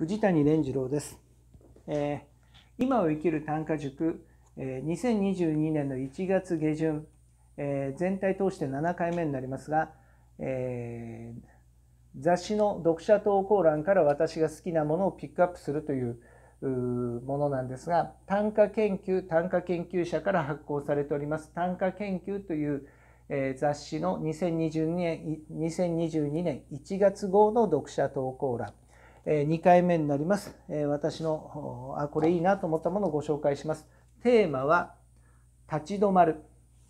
藤谷蓮次郎です、えー、今を生きる短歌塾、えー、2022年の1月下旬、えー、全体通して7回目になりますが、えー、雑誌の読者投稿欄から私が好きなものをピックアップするというものなんですが短歌研究短歌研究者から発行されております短歌研究という、雑誌の2022年 ,2022 年1月号の読者投稿欄え2回目になります。え私の、あ、これいいなと思ったものをご紹介します。テーマは、立ち止まる。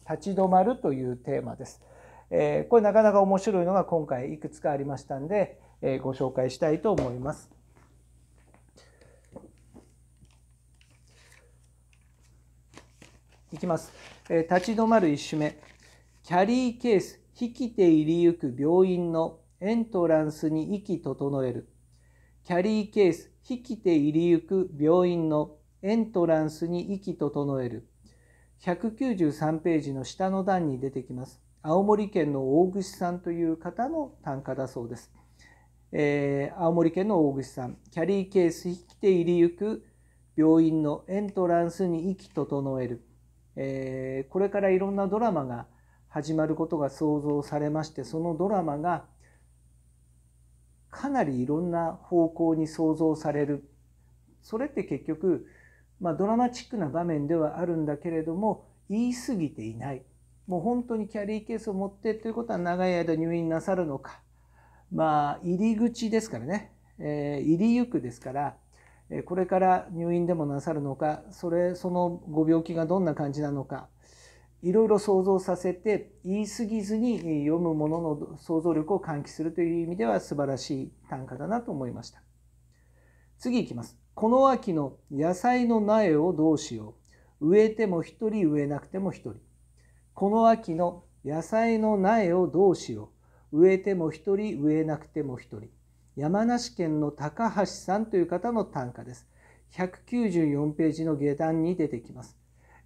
立ち止まるというテーマです。えこれなかなか面白いのが今回いくつかありましたんで、えご紹介したいと思います。いきます。え立ち止まる1首目。キャリーケース、引きて入りゆく病院のエントランスに息整える。キャリーケース、生きて入りゆく病院のエントランスに息整える。193ページの下の段に出てきます。青森県の大串さんという方の短歌だそうです。えー、青森県の大串さん、キャリーケース引きて入りゆく病院のエントランスに息整える1 9 3ページの下の段に出てきます青森県の大串さんという方の単価だそうですえー青森県の大串さんキャリーケース引きて入りゆく病院のエントランスに息整えるえーこれからいろんなドラマが始まることが想像されまして、そのドラマがかなりいろんな方向に想像されるそれって結局、まあ、ドラマチックな場面ではあるんだけれども言い過ぎていないもう本当にキャリーケースを持ってということは長い間入院なさるのかまあ入り口ですからね、えー、入りゆくですからこれから入院でもなさるのかそれそのご病気がどんな感じなのかいろいろ想像させて言い過ぎずに読むものの想像力を喚起するという意味では素晴らしい短歌だなと思いました次いきますこの秋の野菜の苗をどうしよう植えても一人植えなくても一人この秋の野菜の苗をどうしよう植えても一人植えなくても一人山梨県の高橋さんという方の短歌です194ページの下段に出てきます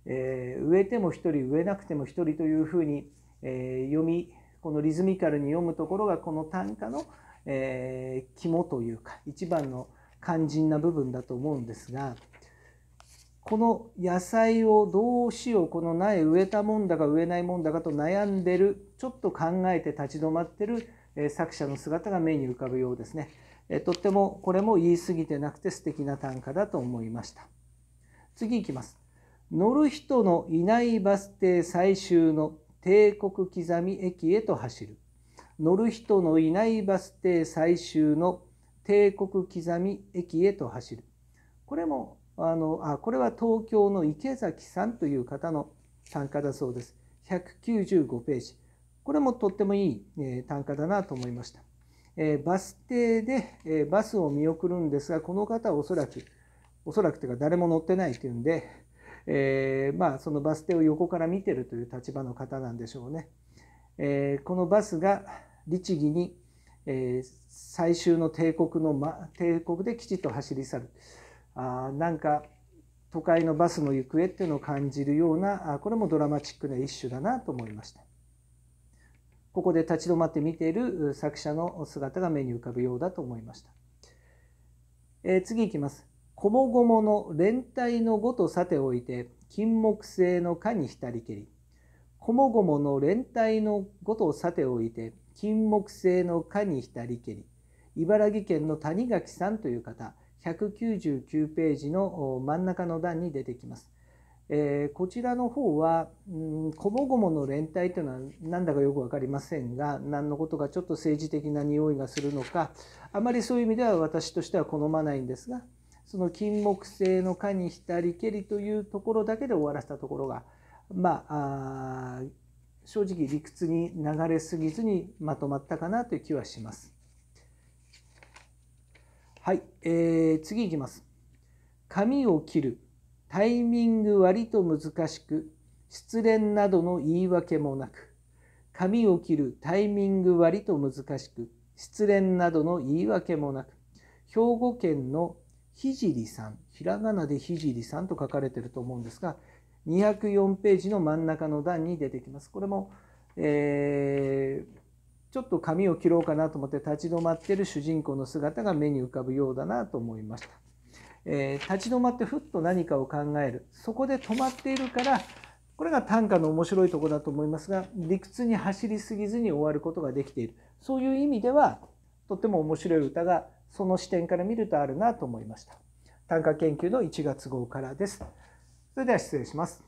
えー、植えても一人植えなくても一人というふうに、えー、読みこのリズミカルに読むところがこの短歌の、えー、肝というか一番の肝心な部分だと思うんですがこの野菜をどうしようこの苗植えたもんだか植えないもんだかと悩んでるちょっと考えて立ち止まってる、え作者の姿が目に浮かぶようですね、えとってもこれも言い過ぎてなくて素敵な短歌だと思いました次いきます乗る人のいないバス停最終の帝国刻み駅へと走る乗る人のいないバス停最終の帝国刻み駅へと走るこれもあのあこれは東京の池崎さんという方の短歌だそうです195ページこれもとってもいい、えー、短歌だなと思いました、えー、バス停で、えー、バスを見送るんですがこの方はおそらくおそらくというか誰も乗ってないというんでえー、まあ、そのバス停を横から見てるという立場の方なんでしょうね。えー、このバスが律儀に、えー、最終の帝国の、ま、帝国できちっと走り去るあなんか都会のバスの行方っていうのを感じるようなあこれもドラマチックな一種だなと思いましたここで立ち止まって見ている作者の姿が目に浮かぶようだと思いました、えー、次いきますこもごもの連帯のごとさておいて金木製の蚊に浸りけりこもごもの連帯のごとさておいて金木製の蚊に浸りけり茨城県の谷垣さんという方199ページの真ん中の段に出てきます。えー、こちらの方は、ん、こもごもの連帯というのはなんだかよく分かりませんが何のことかちょっと政治的な匂いがするのかあまりそういう意味では私としては好まないんですがその金木犀の蚊にりけりというところだけで終わらせたところがまあ正直理屈に流れすぎずにまとまったかなという気はします。はい、えー、次いきます。髪を切るタイミング割と難しく失恋などの言い訳もなく髪を切るタイミング割と難しく失恋などの言い訳もなく兵庫県のひじりさん、ひらがなでひじりさんと書かれていると思うんですが、204ページの真ん中の段に出てきます。これも、えー、ちょっと髪を切ろうかなと思って立ち止まっている主人公の姿が目に浮かぶようだなと思いました。えー、立ち止まってふっと何かを考える。そこで止まっているから、これが短歌の面白いところだと思いますが、理屈に走りすぎずに終わることができている。そういう意味では、とっても面白い歌がその視点から見るとあるなと思いました。短歌研究の1月号からです。それでは失礼します。